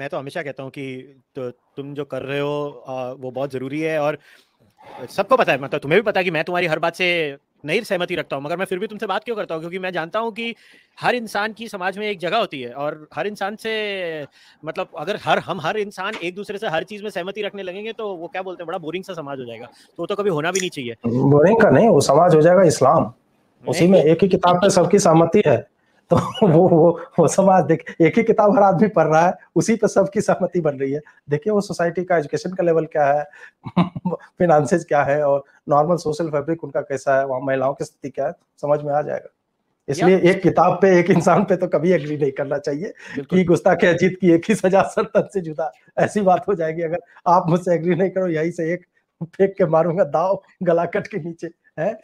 मैं तो हमेशा कहता हूँ कि तो तुम जो कर रहे हो आ, वो बहुत ज़रूरी है और सबको पता है मतलब तुम्हें भी पता है कि मैं तुम्हारी हर बात से नहीं सहमति रखता हूँ मगर मैं फिर भी तुमसे बात क्यों करता हूँ क्योंकि मैं जानता हूँ कि हर इंसान की समाज में एक जगह होती है और हर इंसान से मतलब अगर हर हम हर इंसान एक दूसरे से हर चीज में सहमति रखने लगेंगे तो वो क्या बोलते हैं बड़ा बोरिंग सा समाज हो जाएगा तो तो कभी होना भी नहीं चाहिए बोरिंग का नहीं वो समाज हो जाएगा इस्लाम उसी में एक ही किताब पर सबकी सहमति है तो वो वो वो समाज देख एक ही किताब हर आदमी पढ़ रहा है उसी पे सबकी सहमति बन रही है देखिए वो सोसाइटी का एजुकेशन का लेवल क्या है फिनांसेस क्या है और नॉर्मल सोशल फैब्रिक उनका कैसा है वहाँ महिलाओं की स्थिति क्या है समझ में आ जाएगा इसलिए एक किताब पे एक इंसान पे तो कभी एग्री नहीं करना चाहिए कि गुस्ता के अजीत की एक ही सजा सरतन से जुदा ऐसी बात हो जाएगी अगर आप मुझसे एग्री नहीं करो यही से एक फेंक के मारूंगा दाव गला कट के नीचे है